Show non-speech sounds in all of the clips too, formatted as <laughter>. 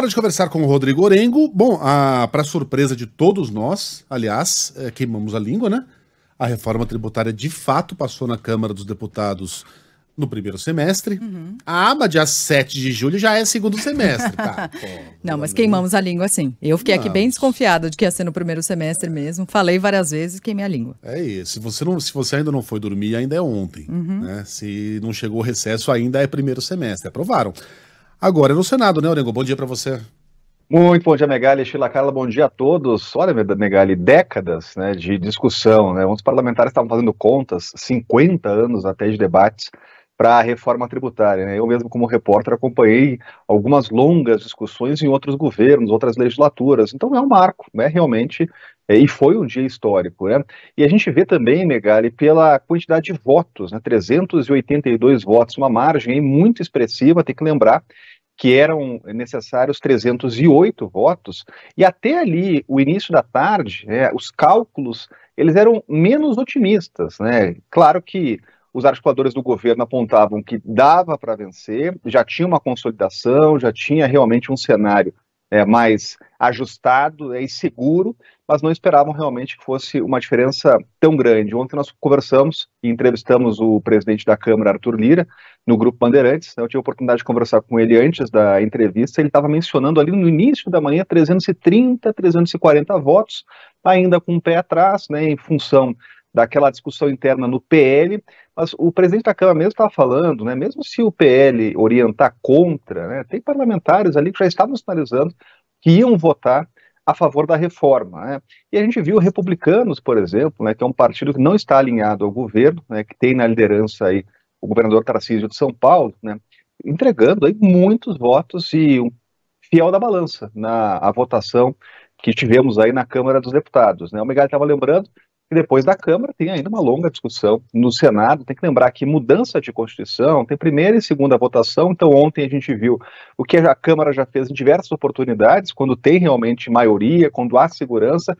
Hora de conversar com o Rodrigo Orengo. Bom, para surpresa de todos nós, aliás, é, queimamos a língua, né? A reforma tributária de fato passou na Câmara dos Deputados no primeiro semestre. Uhum. A ah, aba dia 7 de julho já é segundo semestre, tá? <laughs> Pô, não, mas queimamos a língua sim. Eu fiquei aqui bem desconfiada de que ia ser no primeiro semestre mesmo. Falei várias vezes queimei a língua. É isso. Se você, não, se você ainda não foi dormir, ainda é ontem. Uhum. Né? Se não chegou o recesso, ainda é primeiro semestre. Aprovaram agora é no Senado, né, Orengo? Bom dia para você. Muito bom dia, Megali. Sheila Carla, bom dia a todos. Olha, Megali, décadas né, de discussão. Né? Os parlamentares estavam fazendo contas, 50 anos até de debates, para a reforma tributária. Né? Eu mesmo, como repórter, acompanhei algumas longas discussões em outros governos, outras legislaturas. Então é um marco, né? realmente é, e foi um dia histórico. Né? E a gente vê também, Megali, pela quantidade de votos, né? 382 votos, uma margem muito expressiva, tem que lembrar que eram necessários 308 votos, e até ali, o início da tarde, né, os cálculos, eles eram menos otimistas. Né? Claro que os articuladores do governo apontavam que dava para vencer, já tinha uma consolidação, já tinha realmente um cenário é, mais ajustado é, e seguro, mas não esperavam realmente que fosse uma diferença tão grande. Ontem nós conversamos e entrevistamos o presidente da Câmara, Arthur Lira, no Grupo Bandeirantes. Né? Eu tive a oportunidade de conversar com ele antes da entrevista. Ele estava mencionando ali no início da manhã 330, 340 votos, ainda com o pé atrás, né, em função daquela discussão interna no PL, mas o presidente da Câmara mesmo estava falando, né, mesmo se o PL orientar contra, né, tem parlamentares ali que já estavam sinalizando que iam votar a favor da reforma. Né? E a gente viu republicanos, por exemplo, né, que é um partido que não está alinhado ao governo, né, que tem na liderança aí o governador Tarcísio de São Paulo, né, entregando aí muitos votos e um fiel da balança na a votação que tivemos aí na Câmara dos Deputados. Né? O Miguel estava lembrando, e depois da Câmara tem ainda uma longa discussão no Senado. Tem que lembrar que mudança de Constituição tem primeira e segunda votação. Então, ontem a gente viu o que a Câmara já fez em diversas oportunidades, quando tem realmente maioria, quando há segurança,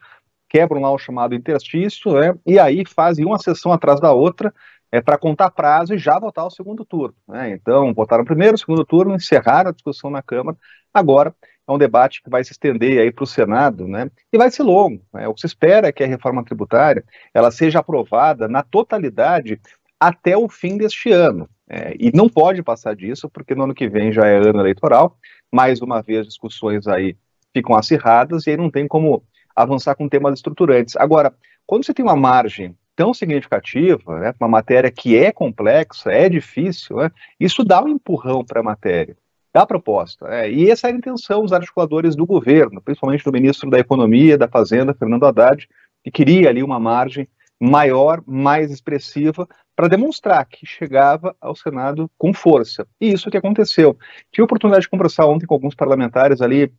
quebram lá o chamado interstício, né? E aí fazem uma sessão atrás da outra é, para contar prazo e já votar o segundo turno. Né? Então, votaram primeiro, segundo turno, encerraram a discussão na Câmara. Agora é um debate que vai se estender aí para o Senado, né? E vai ser longo. Né? O que se espera é que a reforma tributária ela seja aprovada na totalidade até o fim deste ano. É, e não pode passar disso, porque no ano que vem já é ano eleitoral. Mais uma vez, discussões aí ficam acirradas e aí não tem como avançar com temas estruturantes. Agora, quando você tem uma margem tão significativa, né, uma matéria que é complexa, é difícil, né, isso dá um empurrão para a matéria da proposta. É, e essa era a intenção dos articuladores do governo, principalmente do ministro da Economia, da Fazenda, Fernando Haddad, que queria ali uma margem maior, mais expressiva, para demonstrar que chegava ao Senado com força. E isso que aconteceu. Tive a oportunidade de conversar ontem com alguns parlamentares ali,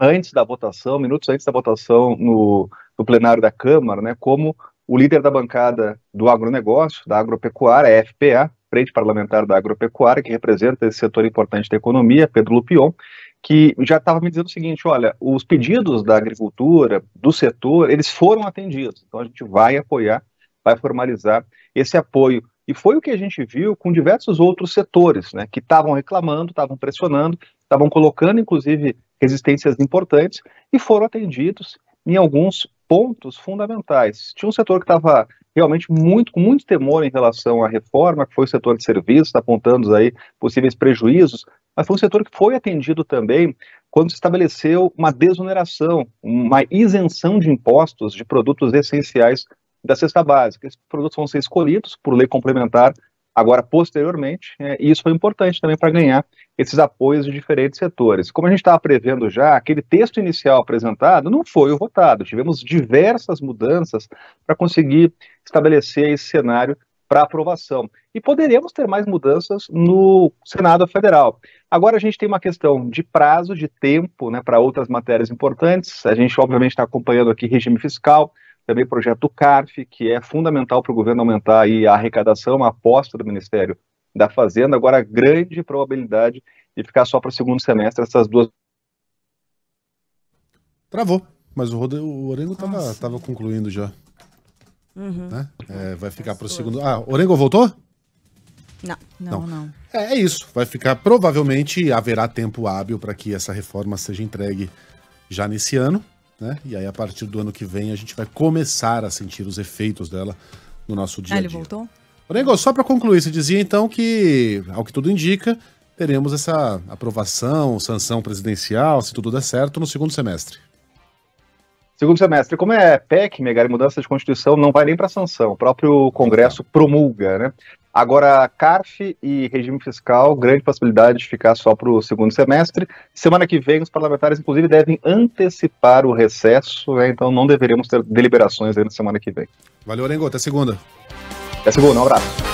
antes da votação, minutos antes da votação no, no plenário da Câmara, né, como o líder da bancada do agronegócio, da agropecuária, a FPA, Frente Parlamentar da Agropecuária, que representa esse setor importante da economia, Pedro Lupion, que já estava me dizendo o seguinte, olha, os pedidos da agricultura, do setor, eles foram atendidos, então a gente vai apoiar, vai formalizar esse apoio. E foi o que a gente viu com diversos outros setores, né, que estavam reclamando, estavam pressionando, estavam colocando, inclusive, resistências importantes e foram atendidos em alguns pontos fundamentais. Tinha um setor que estava realmente muito, com muito temor em relação à reforma, que foi o setor de serviços, está apontando aí possíveis prejuízos, mas foi um setor que foi atendido também quando se estabeleceu uma desoneração, uma isenção de impostos de produtos essenciais da cesta básica. Esses produtos vão ser escolhidos por lei complementar Agora, posteriormente, é, isso foi importante também para ganhar esses apoios de diferentes setores. Como a gente estava prevendo já, aquele texto inicial apresentado não foi o votado. Tivemos diversas mudanças para conseguir estabelecer esse cenário para aprovação. E poderemos ter mais mudanças no Senado Federal. Agora a gente tem uma questão de prazo, de tempo, né, para outras matérias importantes. A gente, obviamente, está acompanhando aqui regime fiscal, também o projeto CARF, que é fundamental para o governo aumentar aí a arrecadação, a aposta do Ministério da Fazenda, agora grande probabilidade de ficar só para o segundo semestre essas duas. Travou, mas o, o Orengo estava concluindo já. Uhum. Né? É, vai ficar para o segundo. Ah, Orengo voltou? Não, não, não. não. É, é, isso. Vai ficar. Provavelmente haverá tempo hábil para que essa reforma seja entregue já nesse ano né? E aí, a partir do ano que vem, a gente vai começar a sentir os efeitos dela no nosso dia a dia. Ah, ele voltou? Nego, só para concluir, você dizia então que, ao que tudo indica, teremos essa aprovação, sanção presidencial, se tudo der certo, no segundo semestre. Segundo semestre, como é PEC, Megar, mudança de Constituição, não vai nem para sanção. O próprio Congresso promulga, né? Agora, CARF e regime fiscal, grande possibilidade de ficar só para o segundo semestre. Semana que vem, os parlamentares, inclusive, devem antecipar o recesso, né? então não deveremos ter deliberações aí na semana que vem. Valeu, Orengo. Até segunda. Até segunda, um abraço.